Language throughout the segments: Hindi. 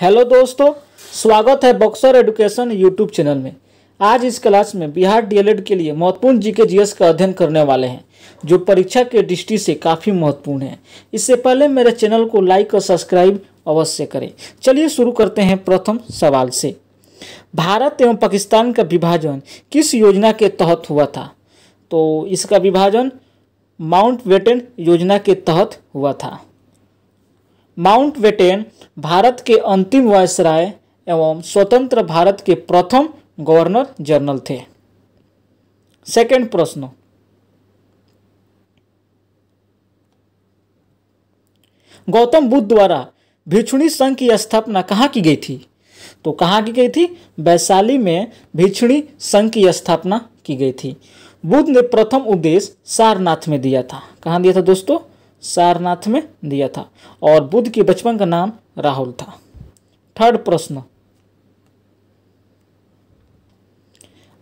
हेलो दोस्तों स्वागत है बॉक्सर एडुकेशन यूट्यूब चैनल में आज इस क्लास में बिहार डीएलएड के लिए महत्वपूर्ण जीके जीएस का अध्ययन करने वाले हैं जो परीक्षा के दृष्टि से काफ़ी महत्वपूर्ण है इससे पहले मेरे चैनल को लाइक और सब्सक्राइब अवश्य करें चलिए शुरू करते हैं प्रथम सवाल से भारत एवं पाकिस्तान का विभाजन किस योजना के तहत हुआ था तो इसका विभाजन माउंट वेटन योजना के तहत हुआ था माउंट वेटेन भारत के अंतिम वायसराय एवं स्वतंत्र भारत के प्रथम गवर्नर जनरल थे सेकंड प्रश्न गौतम बुद्ध द्वारा भिक्षुणी संघ की स्थापना कहाँ की गई थी तो कहाँ की गई थी वैशाली में भिक्षुणी संघ की स्थापना की गई थी बुद्ध ने प्रथम उद्देश्य सारनाथ में दिया था कहाँ दिया था दोस्तों सारनाथ में दिया था और बुद्ध के बचपन का नाम राहुल था थर्ड प्रश्न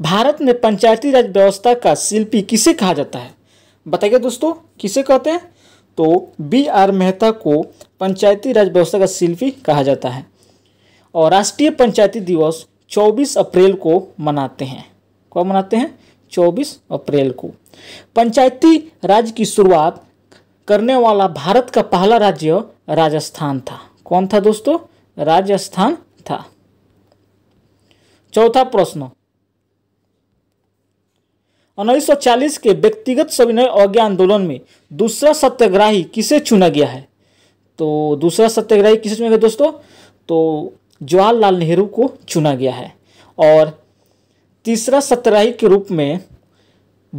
भारत में पंचायती राज व्यवस्था का शिल्पी किसे कहा जाता है बताइए दोस्तों किसे कहते हैं तो बी आर मेहता को पंचायती राज व्यवस्था का शिल्पी कहा जाता है और राष्ट्रीय पंचायती दिवस 24 अप्रैल को मनाते हैं कब मनाते हैं 24 अप्रैल को पंचायती राज की शुरुआत करने वाला भारत का पहला राज्य राजस्थान था कौन था दोस्तों राजस्थान था चौथा प्रश्न 1940 के व्यक्तिगत सविनय अवज्ञा आंदोलन में दूसरा सत्याग्रही किसे चुना गया है तो दूसरा सत्याग्रही किसे चुना गया दोस्तों तो जवाहरलाल नेहरू को चुना गया है और तीसरा सत्याग्रही के रूप में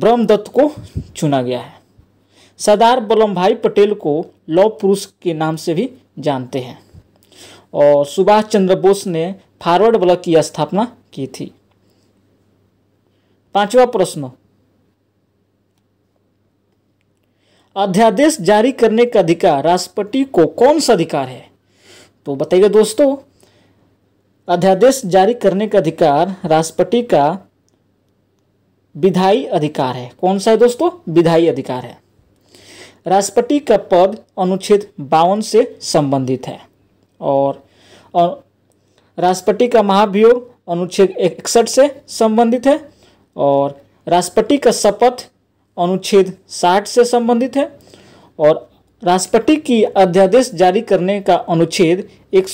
ब्रह्मदत्त को चुना गया है सरदार वल्लभ भाई पटेल को लौ पुरुष के नाम से भी जानते हैं और सुभाष चंद्र बोस ने फॉरवर्ड ब्लॉक की स्थापना की थी पांचवा प्रश्न अध्यादेश जारी करने का अधिकार राष्ट्रपति को कौन सा अधिकार है तो बताइए दोस्तों अध्यादेश जारी करने का अधिकार राष्ट्रपति का विधायी अधिकार है कौन सा है दोस्तों विधायी अधिकार है राष्ट्रपति का पद अनुच्छेद बावन से संबंधित है और राष्ट्रपति का महाभियोग अनुच्छेद इकसठ से संबंधित है और राष्ट्रपति का शपथ अनुच्छेद साठ से संबंधित है और राष्ट्रपति की अध्यादेश जारी करने का अनुच्छेद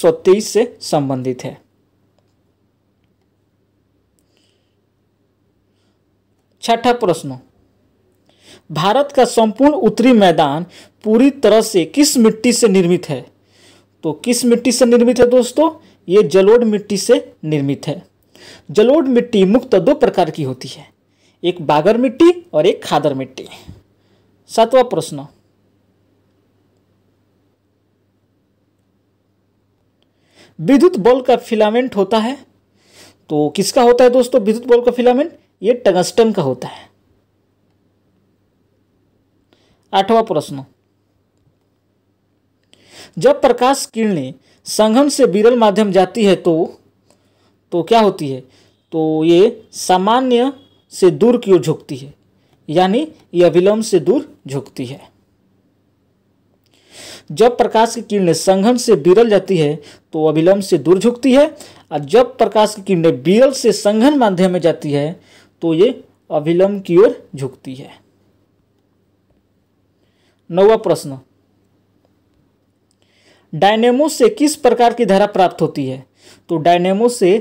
तेईस से संबंधित है छठा प्रश्न भारत का संपूर्ण उत्तरी मैदान पूरी तरह से किस मिट्टी से निर्मित है तो किस मिट्टी से निर्मित है दोस्तों ये जलोढ़ मिट्टी से निर्मित है जलोढ़ मिट्टी मुख्य दो प्रकार की होती है एक बागर मिट्टी और एक खादर मिट्टी सातवां प्रश्न विद्युत बल्ब का फिलामेंट होता है तो किसका होता है दोस्तों विद्युत बल्ब का फिलामेंट ये टंगस्टन का होता है आठवा प्रश्न जब प्रकाश किरणें संघन से विरल माध्यम जाती है तो तो क्या होती है तो ये सामान्य से दूर की ओर झुकती है यानी ये अभिलंब से दूर झुकती है जब प्रकाश की किरणें संघन से बिरल जाती है तो अभिलंब से दूर झुकती है और जब प्रकाश की किरणें बिरल से संघन माध्यम में जाती है तो ये अभिलंब की ओर झुकती है नौवा प्रश्न डायनेमो से किस प्रकार की धारा प्राप्त होती है तो डायनेमो से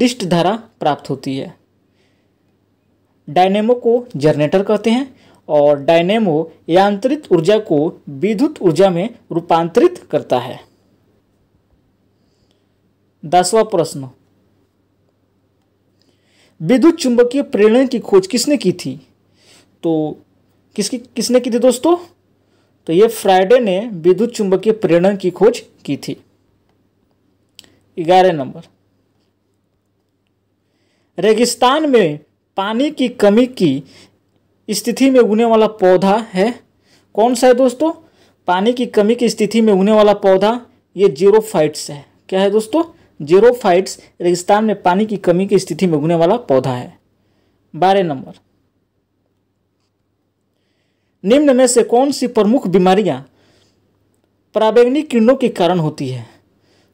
डिस्ट धारा प्राप्त होती है डायनेमो को जनरेटर कहते हैं और डायनेमो यांत्रित ऊर्जा को विद्युत ऊर्जा में रूपांतरित करता है दसवा प्रश्न विद्युत चुंबकीय प्रेरण की खोज किसने की थी तो किसकी किसने की थी दोस्तों तो ये फ्राइडे ने विद्युत चुंबकीय प्रेरण की खोज की थी ग्यारह नंबर रेगिस्तान में पानी की कमी की स्थिति में उगने वाला पौधा है कौन सा है दोस्तों पानी की कमी की स्थिति में उगने वाला पौधा ये फाइट्स है क्या है दोस्तों जीरोफाइट्स रेगिस्तान में पानी की कमी की स्थिति में उगने वाला पौधा है बारह नंबर निम्न में से कौन सी प्रमुख बीमारियां पराबैंगनी किरणों के कारण होती है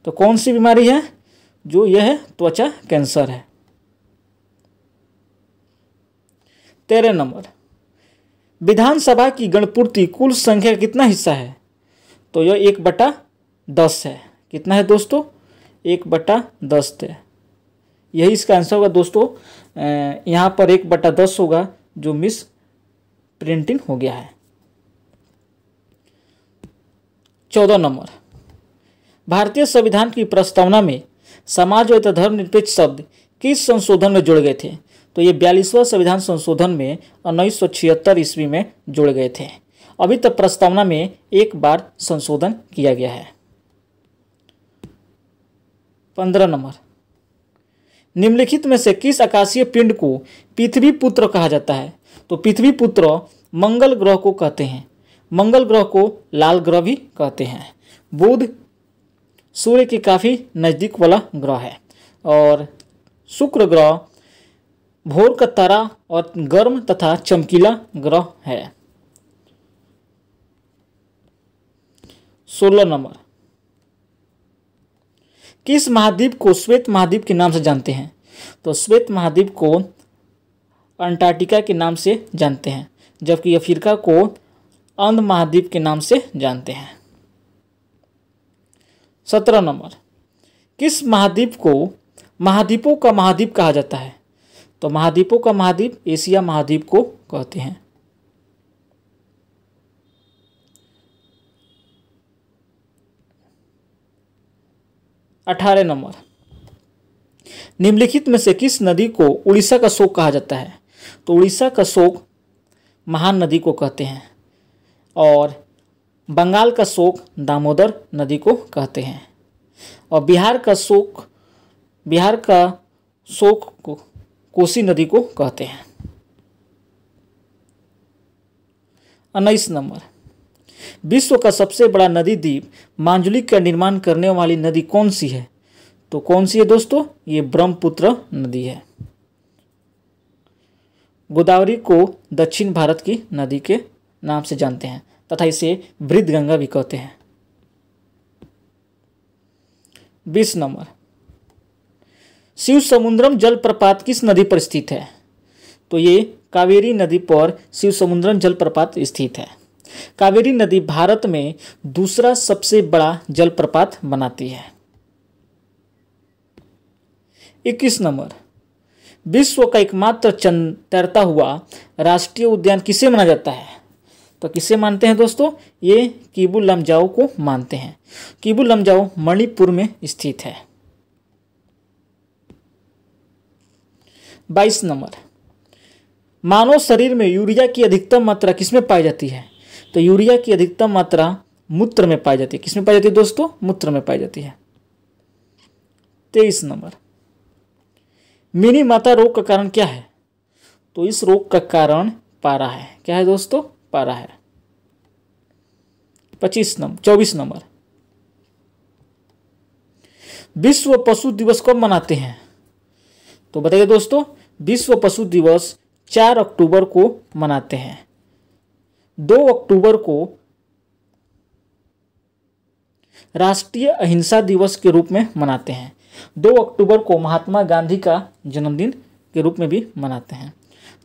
तो कौन सी बीमारी है जो यह त्वचा कैंसर है तेरह नंबर विधानसभा की गणपूर्ति कुल संख्या कितना हिस्सा है तो यह एक बटा दस है कितना है दोस्तों एक बटा दस है यही इसका आंसर होगा दोस्तों यहाँ पर एक बटा दस होगा जो मिस प्रिंटिंग हो गया है चौदह नंबर भारतीय संविधान की प्रस्तावना में समाज व धर्मनिरपेक्ष शब्द किस संशोधन में जुड़ गए थे तो ये बयालीसवां संविधान संशोधन में उन्नीस सौ छिहत्तर ईस्वी में जुड़ गए थे अभी तक प्रस्तावना में एक बार संशोधन किया गया है पंद्रह नंबर निम्नलिखित में से किस आकाशीय पिंड को पृथ्वी पुत्र कहा जाता है तो पृथ्वी पुत्र मंगल ग्रह को कहते हैं मंगल ग्रह को लाल ग्रह भी कहते हैं बुध सूर्य के काफ़ी नज़दीक वाला ग्रह है और शुक्र ग्रह भोर का तारा और गर्म तथा चमकीला ग्रह है सोलह नंबर किस महाद्वीप को श्वेत महाद्वीप के नाम से जानते हैं तो श्वेत महाद्वीप को अंटार्कटिका के नाम से जानते हैं जबकि अफ्रीका को अंध महाद्वीप के नाम से जानते हैं सत्रह नंबर किस महाद्वीप को महाद्वीपों का महाद्वीप कहा जाता है तो महाद्वीपों का महाद्वीप एशिया महाद्वीप को कहते हैं अठारह नंबर निम्नलिखित में से किस नदी को उड़ीसा का शोक कहा जाता है तो उड़ीसा का शोक महान नदी को कहते हैं और बंगाल का शोक दामोदर नदी को कहते हैं और बिहार का शोक बिहार का शोक को कोसी नदी को कहते हैं उन्नीस नंबर विश्व का सबसे बड़ा नदी द्वीप मांजुलिक का निर्माण करने वाली नदी कौन सी है तो कौन सी है दोस्तों ये ब्रह्मपुत्र नदी है गोदावरी को दक्षिण भारत की नदी के नाम से जानते हैं तथा इसे वृद्ध गंगा भी कहते हैं बीस नंबर शिव समुद्रम जलप्रपात किस नदी पर स्थित है तो ये कावेरी नदी पर शिव समुद्रम जलप्रपात स्थित है कावेरी नदी भारत में दूसरा सबसे बड़ा जलप्रपात बनाती है इक्कीस नंबर विश्व का एकमात्र चंद तैरता हुआ राष्ट्रीय उद्यान किसे माना जाता है तो किसे मानते हैं दोस्तों ये कीबू लमजाओ को मानते हैं कीबू लमजाओ मणिपुर में स्थित है बाईस नंबर मानव शरीर में यूरिया की अधिकतम मात्रा किसमें पाई जाती है तो यूरिया की अधिकतम मात्रा मूत्र में पाई जाती है किसमें पाई जाती है दोस्तों मूत्र में पाई जाती है तेईस नंबर मिनी माता रोग का कारण क्या है तो इस रोग का कारण पारा है क्या है दोस्तों पारा है पच्चीस नंबर चौबीस नंबर विश्व पशु दिवस कब मनाते हैं तो बताइए दोस्तों विश्व पशु दिवस चार अक्टूबर को मनाते हैं दो अक्टूबर को राष्ट्रीय अहिंसा दिवस के रूप में मनाते हैं दो अक्टूबर को महात्मा गांधी का जन्मदिन के रूप में भी मनाते हैं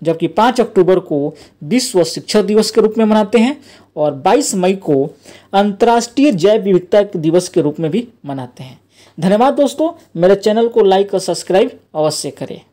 जबकि पाँच अक्टूबर को विश्व शिक्षा दिवस के रूप में मनाते हैं और 22 मई को अंतर्राष्ट्रीय जैव विविधता दिवस के रूप में भी मनाते हैं धन्यवाद दोस्तों मेरे चैनल को लाइक और सब्सक्राइब अवश्य करें